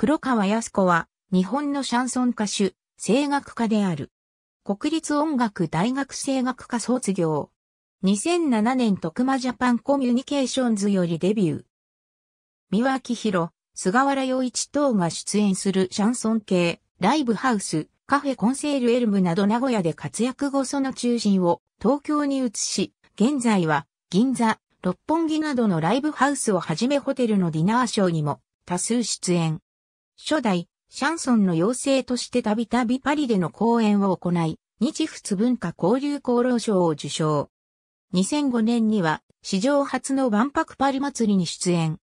黒川康子は、日本のシャンソン歌手、声楽家である。国立音楽大学声楽科卒業。2007年徳間ジャパンコミュニケーションズよりデビュー。三輪明宏、菅原洋一等が出演するシャンソン系、ライブハウス、カフェコンセールエルムなど名古屋で活躍後その中心を東京に移し、現在は銀座、六本木などのライブハウスをはじめホテルのディナーショーにも多数出演。初代、シャンソンの妖精としてたびたびパリでの講演を行い、日仏文化交流功労賞を受賞。2005年には、史上初の万博パリ祭りに出演。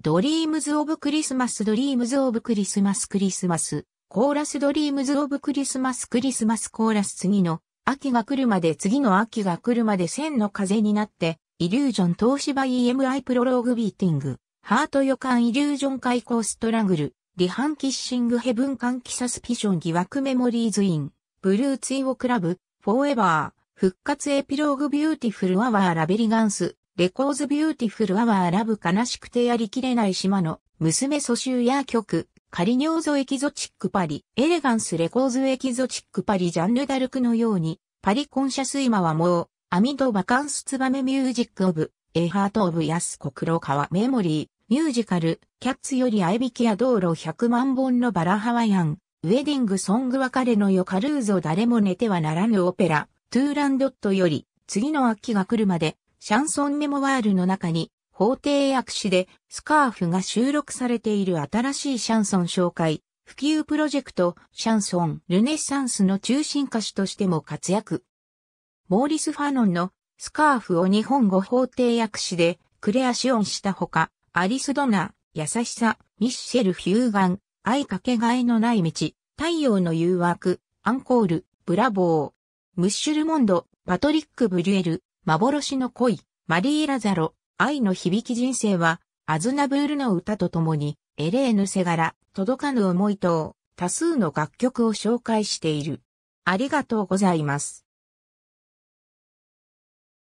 ドリームズ・オブ・クリスマス・ドリームズ・オブ・クリスマス・クリスマス、コーラス・ドリームズ・オブ・クリスマス・クリスマス・コーラス次の、秋が来るまで次の秋が来るまで千の風になって、イリュージョン東芝 EMI プロローグビーティング。ハート予感イリュージョン開口ストラグル、リハンキッシングヘブン換気サスピション疑惑メモリーズイン、ブルーツイオクラブ、フォーエバー、復活エピローグビューティフルアワーラベリガンス、レコーズビューティフルアワーラブ悲しくてやりきれない島の、娘蘇州や曲、カリニョーゾエキゾチックパリ、エレガンスレコーズエキゾチックパリジャンヌダルクのように、パリコンシャス今はもう、アミドバカンスツバメミュージックオブ、エハートオブヤスコクロカワメモリー、ミュージカル、キャッツより合いきや道路100万本のバラハワイアン、ウェディングソング別れのよカルーゾ誰も寝てはならぬオペラ、トゥーランドットより、次の秋が来るまで、シャンソンメモワールの中に、法廷役師で、スカーフが収録されている新しいシャンソン紹介、普及プロジェクト、シャンソン、ルネッサンスの中心歌手としても活躍。モーリス・ファノンの、スカーフを日本語法廷役師で、クレアシオンしたほか、アリスドナ、優しさ、ミッシェル・ヒューガン、愛かけがえのない道、太陽の誘惑、アンコール、ブラボー、ムッシュルモンド、パトリック・ブリュエル、幻の恋、マリー・ラザロ、愛の響き人生は、アズナブールの歌とともに、エレーヌ・セガラ、届かぬ思い等、多数の楽曲を紹介している。ありがとうございます。